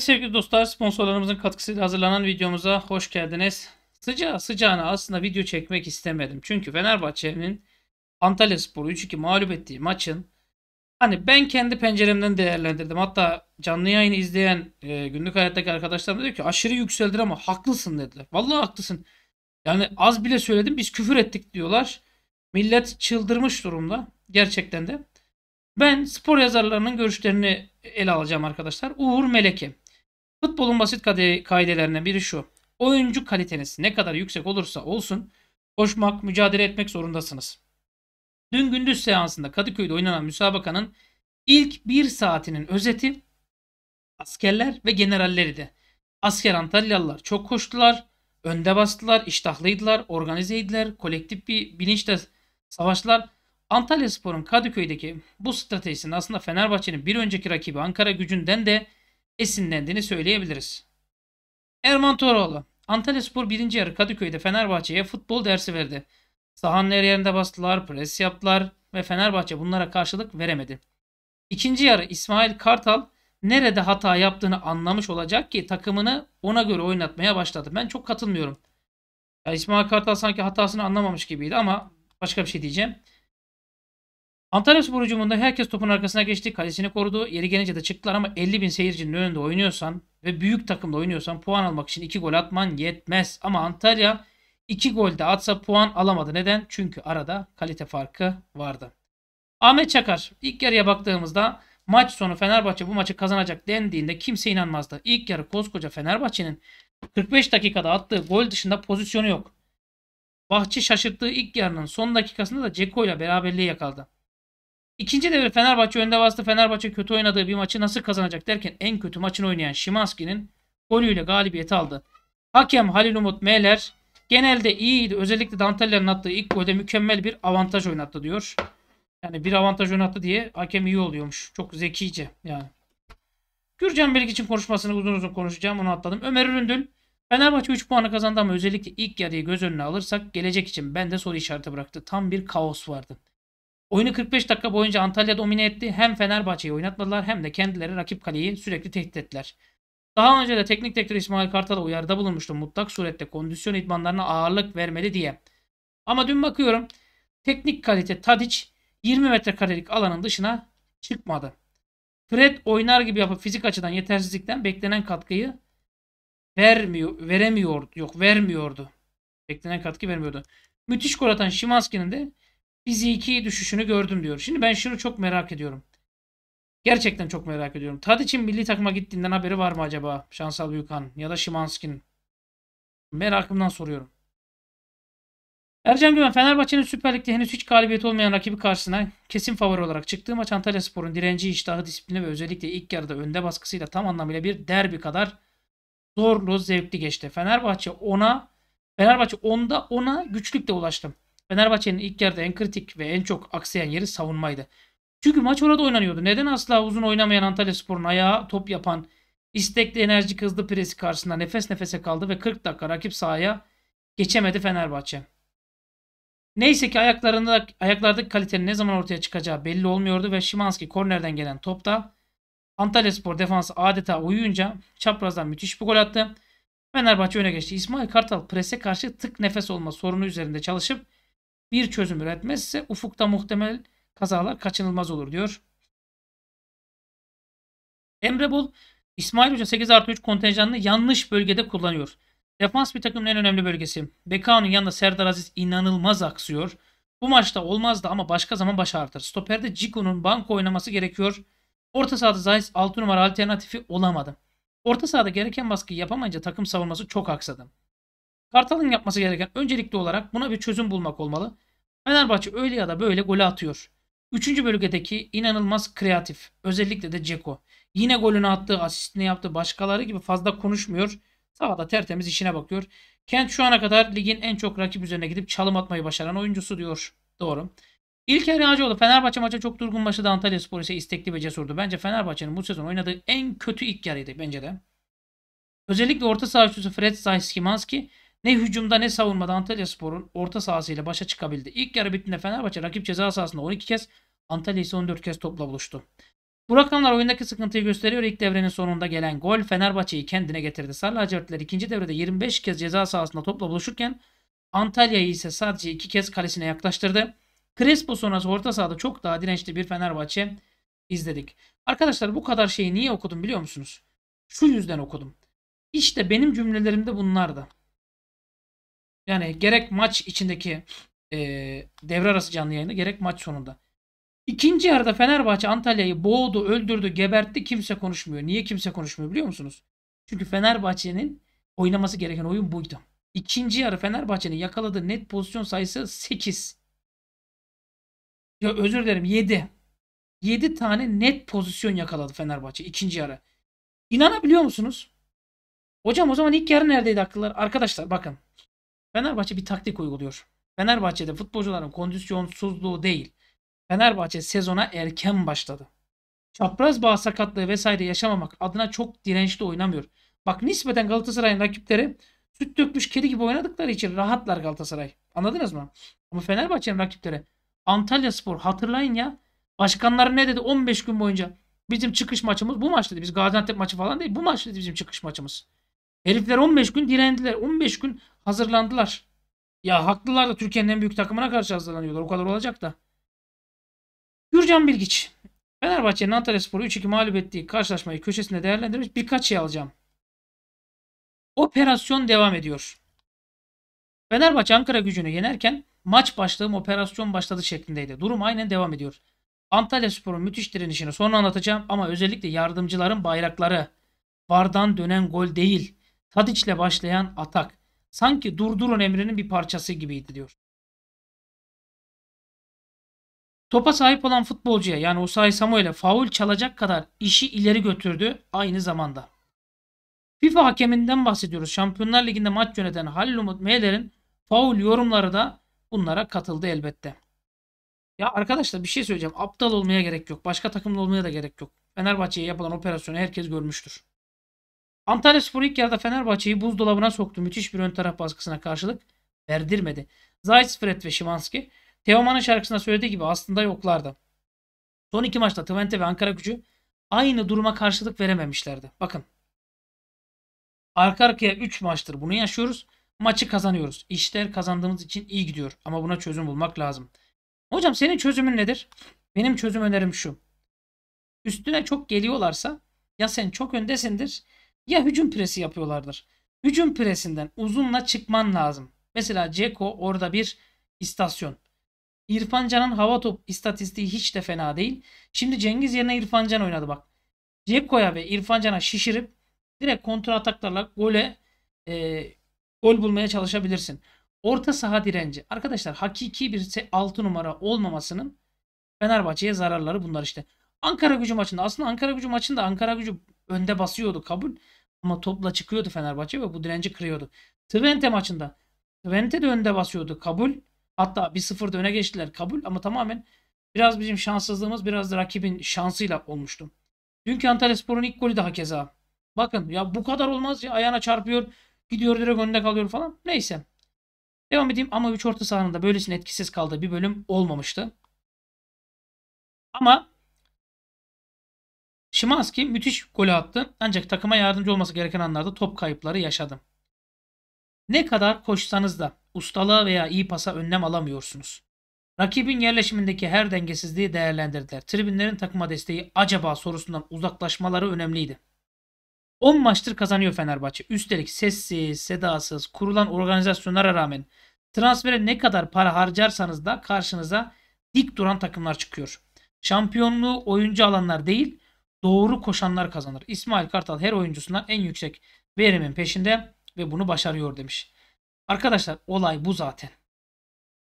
Sevgili dostlar sponsorlarımızın katkısıyla hazırlanan videomuza hoş geldiniz. Sıcağı sıcağına aslında video çekmek istemedim. Çünkü Fenerbahçe'nin Antalya Sporu 3-2 mağlup ettiği maçın hani ben kendi penceremden değerlendirdim. Hatta canlı yayını izleyen e, günlük hayattaki arkadaşlarım diyor ki aşırı yükseldin ama haklısın dediler. Vallahi haklısın. Yani az bile söyledim biz küfür ettik diyorlar. Millet çıldırmış durumda gerçekten de. Ben spor yazarlarının görüşlerini ele alacağım arkadaşlar. Uğur Meleke. Futbolun basit kaidelerinden biri şu. Oyuncu kaliteniz ne kadar yüksek olursa olsun koşmak, mücadele etmek zorundasınız. Dün gündüz seansında Kadıköy'de oynanan müsabakanın ilk bir saatinin özeti askerler ve generalleriydi. Asker Antalyalılar çok koştular, önde bastılar, iştahlıydılar, organizeydiler, kolektif bir bilinçle savaştılar. Antalya Spor'un Kadıköy'deki bu stratejisinin aslında Fenerbahçe'nin bir önceki rakibi Ankara gücünden de esinlendiğini söyleyebiliriz. Erman Toroğlu Antalya Spor 1. yarı Kadıköy'de Fenerbahçe'ye futbol dersi verdi. Sahanın her yerinde bastılar, pres yaptılar ve Fenerbahçe bunlara karşılık veremedi. İkinci yarı İsmail Kartal nerede hata yaptığını anlamış olacak ki takımını ona göre oynatmaya başladı. Ben çok katılmıyorum. Yani İsmail Kartal sanki hatasını anlamamış gibiydi ama başka bir şey diyeceğim. Antalya Spor hücumunda herkes topun arkasına geçti. Kalesini korudu. Yeri gelince de çıktılar ama 50 bin seyircinin önünde oynuyorsan ve büyük takımda oynuyorsan puan almak için 2 gol atman yetmez. Ama Antalya 2 gol de atsa puan alamadı. Neden? Çünkü arada kalite farkı vardı. Ahmet Çakar ilk yarıya baktığımızda maç sonu Fenerbahçe bu maçı kazanacak dendiğinde kimse inanmazdı. İlk yarı koskoca Fenerbahçe'nin 45 dakikada attığı gol dışında pozisyonu yok. Bahçe şaşırttığı ilk yarının son dakikasında da Ceko ile beraberliği yakaladı. İkinci devre Fenerbahçe önde bastı. Fenerbahçe kötü oynadığı bir maçı nasıl kazanacak derken en kötü maçını oynayan Şimanski'nin golüyle galibiyeti aldı. Hakem Halil Umut Meyler genelde iyiydi. Özellikle Danteller'in attığı ilk golde mükemmel bir avantaj oynattı diyor. Yani bir avantaj oynattı diye hakem iyi oluyormuş. Çok zekice yani. Gürcan Birlik için konuşmasını uzun uzun konuşacağım. Onu atladım. Ömer Üründül. Fenerbahçe 3 puanı kazandı ama özellikle ilk yarıyı göz önüne alırsak gelecek için bende soru işareti bıraktı. Tam bir kaos vardı. Oyunu 45 dakika boyunca Antalya domine etti. Hem Fenerbahçe'yi oynatmadılar hem de kendileri rakip kaleyi sürekli tehdit ettiler. Daha önce de teknik direktör İsmail Kartal'a uyarıda bulunmuştu mutlak surette kondisyon idmanlarına ağırlık vermedi diye. Ama dün bakıyorum teknik kalite Tadic 20 metrekarelik alanın dışına çıkmadı. Fred oynar gibi yapıp fizik açıdan yetersizlikten beklenen katkıyı vermiyor, veremiyordu yok vermiyordu. Beklenen katkı vermiyordu. Müthiş gol atan Şimanski'nin de fiziki düşüşünü gördüm diyor. Şimdi ben şunu çok merak ediyorum. Gerçekten çok merak ediyorum. Tadic'in milli takıma gittiğinden haberi var mı acaba? Şansal Büyükhan ya da Şimanski'nin. Merakımdan soruyorum. Ercan Güven Fenerbahçe'nin Süper Lig'de henüz hiç galibiyet olmayan rakibi karşısına kesin favori olarak çıktığı maç Antalya Spor'un direnci, iştahı, disiplini ve özellikle ilk yarıda önde baskısıyla tam anlamıyla bir derbi kadar zorlu, zevkli geçti. Fenerbahçe ona, Fenerbahçe onda ona güçlükle ulaştım. Fenerbahçe'nin ilk yarıda en kritik ve en çok aksayan yeri savunmaydı. Çünkü maç orada oynanıyordu. Neden asla uzun oynamayan Antalya Spor'un ayağa top yapan istekli enerji hızlı presi karşısında nefes nefese kaldı ve 40 dakika rakip sahaya geçemedi Fenerbahçe. Neyse ki ayaklarında, ayaklardaki kalitenin ne zaman ortaya çıkacağı belli olmuyordu ve Şimanski kornerden gelen topta Antalya Spor defansı adeta uyuyunca çaprazdan müthiş bir gol attı. Fenerbahçe öne geçti. İsmail Kartal prese karşı tık nefes olma sorunu üzerinde çalışıp bir çözüm üretmezse ufukta muhtemel kazalar kaçınılmaz olur diyor. Emre Bol, İsmail Hoca 8 artı 3 kontenjanını yanlış bölgede kullanıyor. Defans bir takımın en önemli bölgesi. Bekao'nun yanında Serdar Aziz inanılmaz aksıyor. Bu maçta olmazdı ama başka zaman baş artır. Stoperde Ciku'nun banko oynaması gerekiyor. Orta sahada Zayis 6 numara alternatifi olamadı. Orta sahada gereken baskıyı yapamayınca takım savunması çok aksadı. Kartal'ın yapması gereken öncelikli olarak buna bir çözüm bulmak olmalı. Fenerbahçe öyle ya da böyle golü atıyor. Üçüncü bölgedeki inanılmaz kreatif. Özellikle de Ceko. Yine golünü attığı, asistini yaptığı başkaları gibi fazla konuşmuyor. Sağda tertemiz işine bakıyor. Kent şu ana kadar ligin en çok rakip üzerine gidip çalım atmayı başaran oyuncusu diyor. Doğru. İlker Yağcıoğlu Fenerbahçe maça çok durgun başladı. Antalya Spor ise istekli ve cesurdu. Bence Fenerbahçe'nin bu sezon oynadığı en kötü ilk yarıydı bence de. Özellikle orta saha üçlüsü Fred Saiskimanski ne hücumda ne savunmada Antalya Spor'un orta sahasıyla başa çıkabildi. İlk yarı bittiğinde Fenerbahçe rakip ceza sahasında 12 kez Antalya ise 14 kez topla buluştu. Bu rakamlar oyundaki sıkıntıyı gösteriyor. İlk devrenin sonunda gelen gol Fenerbahçe'yi kendine getirdi. Sarı lacivertler ikinci devrede 25 kez ceza sahasında topla buluşurken Antalya'yı ise sadece 2 kez kalesine yaklaştırdı. Crespo sonrası orta sahada çok daha dirençli bir Fenerbahçe izledik. Arkadaşlar bu kadar şeyi niye okudum biliyor musunuz? Şu yüzden okudum. İşte benim cümlelerimde bunlardı. Yani gerek maç içindeki e, devre arası canlı yayında gerek maç sonunda. İkinci yarıda Fenerbahçe Antalya'yı boğdu, öldürdü, gebertti. Kimse konuşmuyor. Niye kimse konuşmuyor biliyor musunuz? Çünkü Fenerbahçe'nin oynaması gereken oyun buydu. İkinci yarı Fenerbahçe'nin yakaladığı net pozisyon sayısı 8. Ya özür dilerim 7. 7 tane net pozisyon yakaladı Fenerbahçe ikinci yarı. İnanabiliyor musunuz? Hocam o zaman ilk yarı neredeydi akıllar? Arkadaşlar bakın Fenerbahçe bir taktik uyguluyor. Fenerbahçe'de futbolcuların kondisyonsuzluğu değil. Fenerbahçe sezona erken başladı. Çapraz bağ sakatlığı vesaire yaşamamak adına çok dirençli oynamıyor. Bak nispeten Galatasaray'ın rakipleri süt dökmüş kedi gibi oynadıkları için rahatlar Galatasaray. Anladınız mı? Ama Fenerbahçe'nin rakipleri Antalya Spor hatırlayın ya. başkanlar ne dedi 15 gün boyunca? Bizim çıkış maçımız bu maç dedi. Biz Gaziantep maçı falan değil. Bu maç dedi bizim çıkış maçımız. Herifler 15 gün direndiler. 15 gün hazırlandılar. Ya haklılar da Türkiye'nin en büyük takımına karşı hazırlanıyorlar. O kadar olacak da. Gürcan Bilgiç. Fenerbahçe'nin Antalya Sporu 3-2 mağlup ettiği karşılaşmayı köşesinde değerlendirmiş. Birkaç şey alacağım. Operasyon devam ediyor. Fenerbahçe Ankara gücünü yenerken maç başlığım operasyon başladı şeklindeydi. Durum aynen devam ediyor. Antalya Spor'un müthiş direnişini sonra anlatacağım ama özellikle yardımcıların bayrakları vardan dönen gol değil. Tadiç'le başlayan atak sanki durdurun emrinin bir parçası gibiydi diyor. Topa sahip olan futbolcuya yani Osay Samuel'e faul çalacak kadar işi ileri götürdü aynı zamanda. FIFA hakeminden bahsediyoruz. Şampiyonlar Ligi'nde maç yöneten Halil Umut Meyler'in faul yorumları da bunlara katıldı elbette. Ya arkadaşlar bir şey söyleyeceğim. Aptal olmaya gerek yok. Başka takımda olmaya da gerek yok. Fenerbahçe'ye yapılan operasyonu herkes görmüştür. Antalya Spor ilk yarıda Fenerbahçe'yi buzdolabına soktu. Müthiş bir ön taraf baskısına karşılık verdirmedi. Zayt Fred ve Şimanski Teoman'ın şarkısında söylediği gibi aslında yoklardı. Son iki maçta Twente ve Ankara gücü aynı duruma karşılık verememişlerdi. Bakın. Arka arkaya 3 maçtır bunu yaşıyoruz. Maçı kazanıyoruz. İşler kazandığımız için iyi gidiyor. Ama buna çözüm bulmak lazım. Hocam senin çözümün nedir? Benim çözüm önerim şu. Üstüne çok geliyorlarsa ya sen çok öndesindir ya hücum presi yapıyorlardır. Hücum presinden uzunla çıkman lazım. Mesela Ceko orada bir istasyon. İrfan Can'ın hava top istatistiği hiç de fena değil. Şimdi Cengiz yerine İrfan Can oynadı bak. Ceko'ya ve İrfan Can'a şişirip direkt kontra ataklarla gole e, gol bulmaya çalışabilirsin. Orta saha direnci. Arkadaşlar hakiki bir 6 numara olmamasının Fenerbahçe'ye zararları bunlar işte. Ankara gücü maçında aslında Ankara gücü maçında Ankara gücü önde basıyordu kabul. Ama topla çıkıyordu Fenerbahçe ve bu direnci kırıyordu. Twente maçında Twente de önde basıyordu kabul. Hatta 1-0'da öne geçtiler kabul ama tamamen biraz bizim şanssızlığımız biraz da rakibin şansıyla olmuştu. Dünkü Antalya Spor'un ilk golü daha keza. Bakın ya bu kadar olmaz ya ayağına çarpıyor gidiyor direkt önde kalıyor falan. Neyse. Devam edeyim ama 3 orta sahanın da böylesine etkisiz kaldığı bir bölüm olmamıştı. Ama Şimanski müthiş golü attı ancak takıma yardımcı olması gereken anlarda top kayıpları yaşadım. Ne kadar koşsanız da ustalığa veya iyi pasa önlem alamıyorsunuz. Rakibin yerleşimindeki her dengesizliği değerlendirdiler. Tribünlerin takıma desteği acaba sorusundan uzaklaşmaları önemliydi. 10 maçtır kazanıyor Fenerbahçe. Üstelik sessiz, sedasız, kurulan organizasyonlara rağmen transfere ne kadar para harcarsanız da karşınıza dik duran takımlar çıkıyor. Şampiyonluğu oyuncu alanlar değil, doğru koşanlar kazanır. İsmail Kartal her oyuncusundan en yüksek verimin peşinde ve bunu başarıyor demiş. Arkadaşlar olay bu zaten.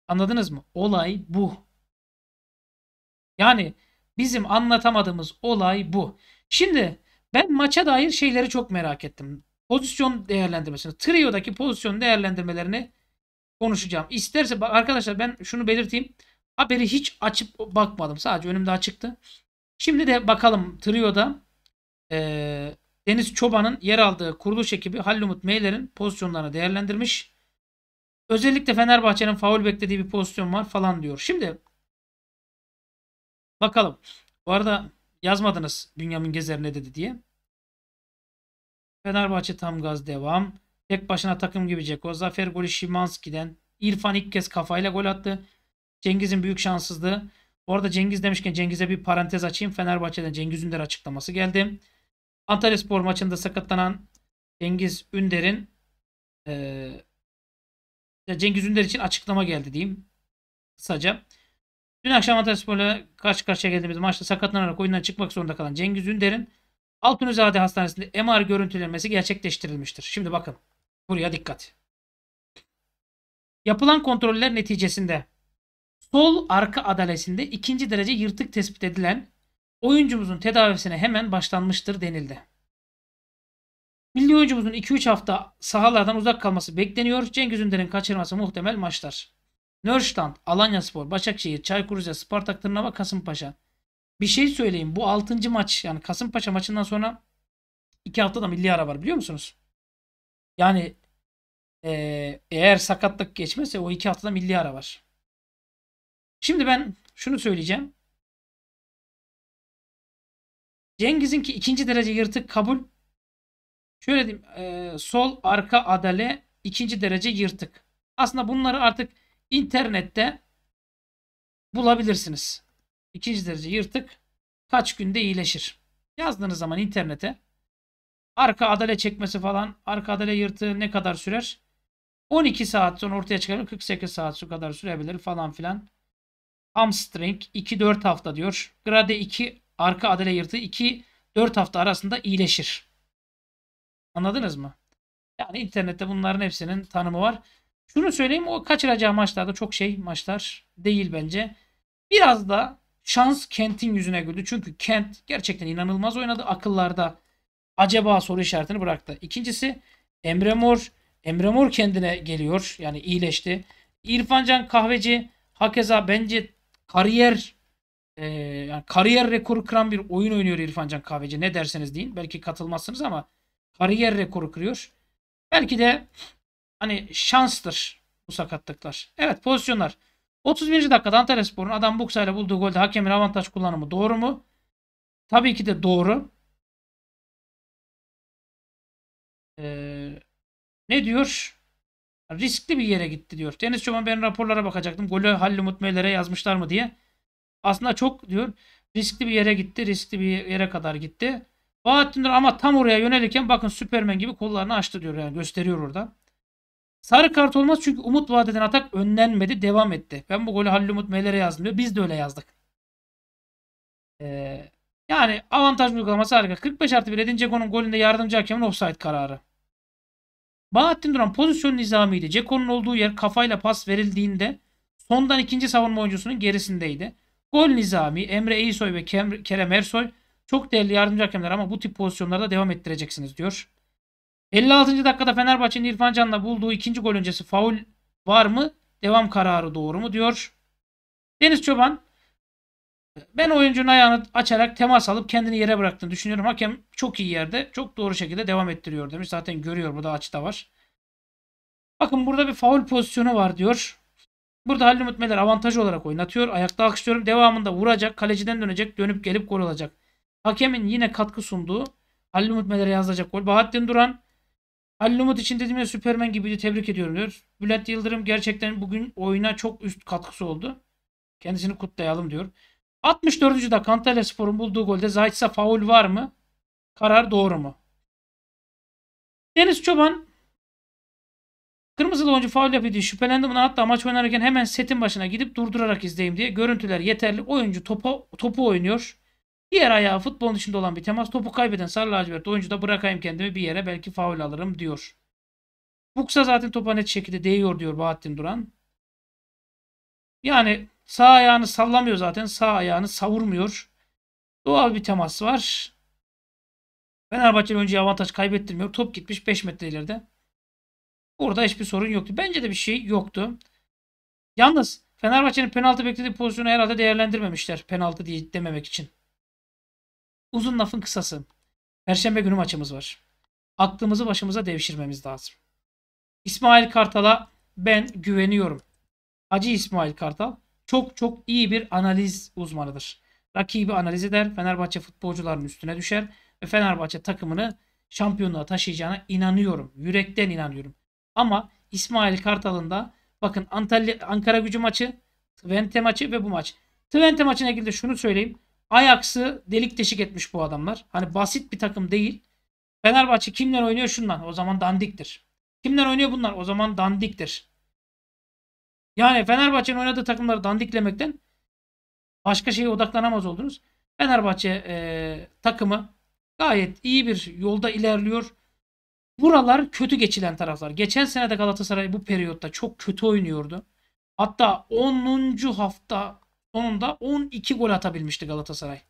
Anladınız mı? Olay bu. Yani bizim anlatamadığımız olay bu. Şimdi ben maça dair şeyleri çok merak ettim. Pozisyon değerlendirmesini, trio'daki pozisyon değerlendirmelerini konuşacağım. İsterse bak arkadaşlar ben şunu belirteyim. Haberi hiç açıp bakmadım. Sadece önümde açıktı. Şimdi de bakalım Trio'da e, Deniz Çoban'ın yer aldığı kuruluş ekibi Hallumut Meyler'in pozisyonlarını değerlendirmiş. Özellikle Fenerbahçe'nin faul beklediği bir pozisyon var falan diyor. Şimdi bakalım. Bu arada yazmadınız Bünyamin Gezer ne dedi diye. Fenerbahçe tam gaz devam. Tek başına takım gibi Ceko. Zafer golü Şimanski'den. İrfan ilk kez kafayla gol attı. Cengiz'in büyük şanssızlığı. Bu arada Cengiz demişken Cengiz'e bir parantez açayım. Fenerbahçe'den Cengiz Ünder açıklaması geldi. Antalya Spor maçında sakatlanan Cengiz Ünder'in e, Cengiz Ünder için açıklama geldi diyeyim. Kısaca. Dün akşam Antalya Spor'la karşı karşıya geldiğimiz maçta sakatlanarak oyundan çıkmak zorunda kalan Cengiz Ünder'in Altunizade Hastanesi'nde MR görüntülenmesi gerçekleştirilmiştir. Şimdi bakın. Buraya dikkat. Yapılan kontroller neticesinde Sol arka adalesinde ikinci derece yırtık tespit edilen oyuncumuzun tedavisine hemen başlanmıştır denildi. Milli oyuncumuzun 2-3 hafta sahalardan uzak kalması bekleniyor. Cengiz Ünder'in kaçırması muhtemel maçlar. Nörşland, Alanya Spor, Başakşehir, Çaykur Rize, Spartak Tırnava, Kasımpaşa. Bir şey söyleyeyim. Bu 6. maç yani Kasımpaşa maçından sonra 2 haftada milli ara var biliyor musunuz? Yani eğer sakatlık geçmezse o 2 haftada milli ara var. Şimdi ben şunu söyleyeceğim. Cengiz'in ki ikinci derece yırtık kabul. Şöyle diyeyim. E, sol arka adale ikinci derece yırtık. Aslında bunları artık internette bulabilirsiniz. İkinci derece yırtık kaç günde iyileşir. Yazdığınız zaman internete arka adale çekmesi falan arka adale yırtığı ne kadar sürer? 12 saat sonra ortaya çıkar 48 saat su kadar sürebilir falan filan hamstring 2-4 hafta diyor. Grade 2 arka adale yırtığı 2-4 hafta arasında iyileşir. Anladınız mı? Yani internette bunların hepsinin tanımı var. Şunu söyleyeyim o kaçıracağı maçlarda çok şey maçlar değil bence. Biraz da şans Kent'in yüzüne güldü. Çünkü Kent gerçekten inanılmaz oynadı. Akıllarda acaba soru işaretini bıraktı. İkincisi Emre Mor. Emre Mor kendine geliyor. Yani iyileşti. İrfancan Kahveci hakeza bence kariyer e, yani kariyer rekoru kıran bir oyun oynuyor İrfan Can Kahveci. Ne derseniz deyin. Belki katılmazsınız ama kariyer rekoru kırıyor. Belki de hani şanstır bu sakatlıklar. Evet pozisyonlar. 31. dakikada Antalya adam Buksa'yla bulduğu golde hakemin avantaj kullanımı doğru mu? Tabii ki de doğru. Ee, ne diyor? Riskli bir yere gitti diyor. Deniz Çoban ben raporlara bakacaktım. Golü Halil Umut Meyler'e yazmışlar mı diye. Aslında çok diyor riskli bir yere gitti. Riskli bir yere kadar gitti. Bahattin diyor ama tam oraya yönelirken bakın Süpermen gibi kollarını açtı diyor. Yani gösteriyor orada. Sarı kart olmaz çünkü umut vaat eden atak önlenmedi. Devam etti. Ben bu golü Halil Umut Meyler'e yazdım diyor. Biz de öyle yazdık. Ee, yani avantaj uygulaması harika. 45 artı 1 Edin Ceko'nun golünde yardımcı hakemin offside kararı. Bahattin Duran pozisyon nizamiydi. Ceko'nun olduğu yer kafayla pas verildiğinde sondan ikinci savunma oyuncusunun gerisindeydi. Gol nizami Emre Eysoy ve Kerem Ersoy çok değerli yardımcı hakemler ama bu tip pozisyonlarda devam ettireceksiniz diyor. 56. dakikada Fenerbahçe'nin İrfan Can'la bulduğu ikinci gol öncesi faul var mı? Devam kararı doğru mu diyor. Deniz Çoban ben oyuncunun ayağını açarak temas alıp kendini yere bıraktığını düşünüyorum. Hakem çok iyi yerde. Çok doğru şekilde devam ettiriyor demiş. Zaten görüyor burada açıda var. Bakın burada bir faul pozisyonu var diyor. Burada Halil Umut Meler avantaj olarak oynatıyor. Ayakta alkışlıyorum. Devamında vuracak. Kaleciden dönecek. Dönüp gelip gol olacak. Hakemin yine katkı sunduğu Halil Umut Meler'e yazılacak gol. Bahattin Duran Halil Umut için dediğim gibi Süpermen gibiydi. Tebrik ediyorum diyor. Bülent Yıldırım gerçekten bugün oyuna çok üst katkısı oldu. Kendisini kutlayalım diyor. 64. dakika Antalya Spor'un bulduğu golde Zayt'sa faul var mı? Karar doğru mu? Deniz Çoban Kırmızılı oyuncu faul yapıyor diye şüphelendim. Buna hatta maç oynarken hemen setin başına gidip durdurarak izleyeyim diye. Görüntüler yeterli. Oyuncu topu, topu oynuyor. Diğer ayağı futbolun içinde olan bir temas. Topu kaybeden Sarı Lacivert oyuncu da bırakayım kendimi bir yere belki faul alırım diyor. Buksa zaten topa net şekilde değiyor diyor Bahattin Duran. Yani Sağ ayağını sallamıyor zaten. Sağ ayağını savurmuyor. Doğal bir temas var. Fenerbahçe'nin önce avantaj kaybettirmiyor. Top gitmiş 5 metre ileride. Orada hiçbir sorun yoktu. Bence de bir şey yoktu. Yalnız Fenerbahçe'nin penaltı beklediği pozisyonu herhalde değerlendirmemişler. Penaltı diye dememek için. Uzun lafın kısası. Perşembe günü maçımız var. Aklımızı başımıza devşirmemiz lazım. İsmail Kartal'a ben güveniyorum. Hacı İsmail Kartal çok çok iyi bir analiz uzmanıdır. Rakibi analiz eder, Fenerbahçe futbolcularının üstüne düşer ve Fenerbahçe takımını şampiyonluğa taşıyacağına inanıyorum. Yürekten inanıyorum. Ama İsmail Kartal'ın da bakın Antalya Ankara Gücü maçı, Twente maçı ve bu maç. Twente maçına ilgili de şunu söyleyeyim. Ajax'ı delik deşik etmiş bu adamlar. Hani basit bir takım değil. Fenerbahçe kimler oynuyor şundan? O zaman dandiktir. Kimler oynuyor bunlar? O zaman dandiktir. Yani Fenerbahçe'nin oynadığı takımları dandiklemekten başka şeye odaklanamaz oldunuz. Fenerbahçe e, takımı gayet iyi bir yolda ilerliyor. Buralar kötü geçilen taraflar. Geçen sene de Galatasaray bu periyotta çok kötü oynuyordu. Hatta 10. hafta sonunda 12 gol atabilmişti Galatasaray.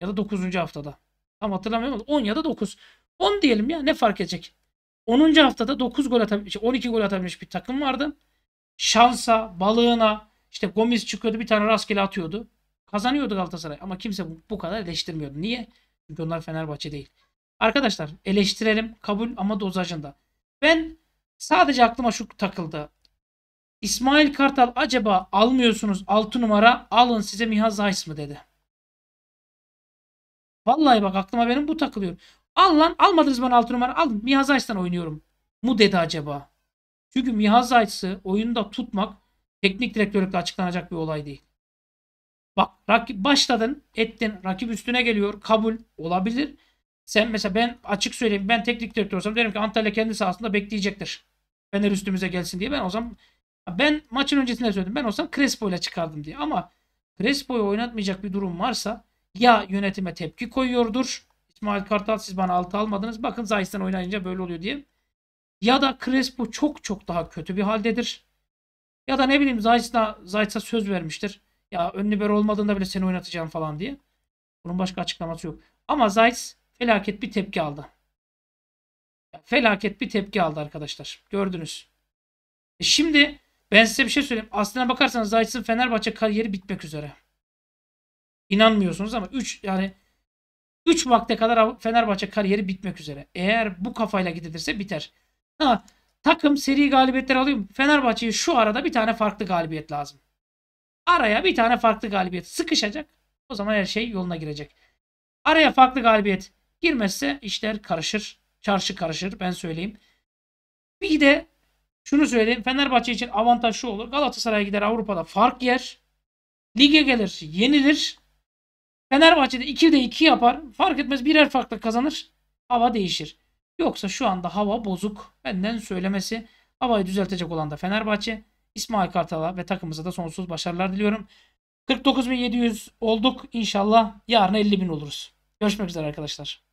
Ya da 9. haftada. Tam hatırlamıyorum ama 10 ya da 9. 10 diyelim ya ne fark edecek? 10. haftada 9 gol atabilmiş, şey, 12 gol atabilmiş bir takım vardı şansa, balığına işte Gomis çıkıyordu bir tane rastgele atıyordu. Kazanıyordu Galatasaray ama kimse bu, kadar eleştirmiyordu. Niye? Çünkü onlar Fenerbahçe değil. Arkadaşlar eleştirelim kabul ama dozajında. Ben sadece aklıma şu takıldı. İsmail Kartal acaba almıyorsunuz 6 numara alın size Mihaz Zayis mı dedi. Vallahi bak aklıma benim bu takılıyor. Al lan almadınız bana 6 numara alın Mihaz Zays'tan oynuyorum. Mu dedi acaba. Çünkü Mihal Zayt'sı oyunda tutmak teknik direktörlükle açıklanacak bir olay değil. Bak rakip başladın ettin rakip üstüne geliyor kabul olabilir. Sen mesela ben açık söyleyeyim ben teknik direktör olsam derim ki Antalya kendisi aslında bekleyecektir. Fener üstümüze gelsin diye ben o zaman ben maçın öncesinde söyledim ben olsam Crespo ile çıkardım diye ama Crespo'yu oynatmayacak bir durum varsa ya yönetime tepki koyuyordur. İsmail Kartal siz bana altı almadınız. Bakın Zayis'ten oynayınca böyle oluyor diye ya da Crespo çok çok daha kötü bir haldedir. Ya da ne bileyim Zayt'la Zayt'a söz vermiştir. Ya ön libero olmadığında bile seni oynatacağım falan diye. Bunun başka açıklaması yok. Ama Zayt felaket bir tepki aldı. Felaket bir tepki aldı arkadaşlar. Gördünüz. E şimdi ben size bir şey söyleyeyim. Aslına bakarsanız Zayt'ın Fenerbahçe kariyeri bitmek üzere. İnanmıyorsunuz ama 3 yani 3 vakte kadar Fenerbahçe kariyeri bitmek üzere. Eğer bu kafayla gidilirse biter. Ha, takım seri galibiyetler alıyor Fenerbahçe'ye şu arada bir tane farklı galibiyet lazım. Araya bir tane farklı galibiyet sıkışacak. O zaman her şey yoluna girecek. Araya farklı galibiyet girmezse işler karışır. Çarşı karışır ben söyleyeyim. Bir de şunu söyleyeyim. Fenerbahçe için avantaj şu olur. Galatasaray'a gider Avrupa'da fark yer. Lige gelir yenilir. Fenerbahçe'de 2'de 2 yapar. Fark etmez birer farklı kazanır. Hava değişir. Yoksa şu anda hava bozuk. Benden söylemesi. Havayı düzeltecek olan da Fenerbahçe. İsmail Kartal'a ve takımımıza da sonsuz başarılar diliyorum. 49.700 olduk. İnşallah yarın 50.000 oluruz. Görüşmek üzere arkadaşlar.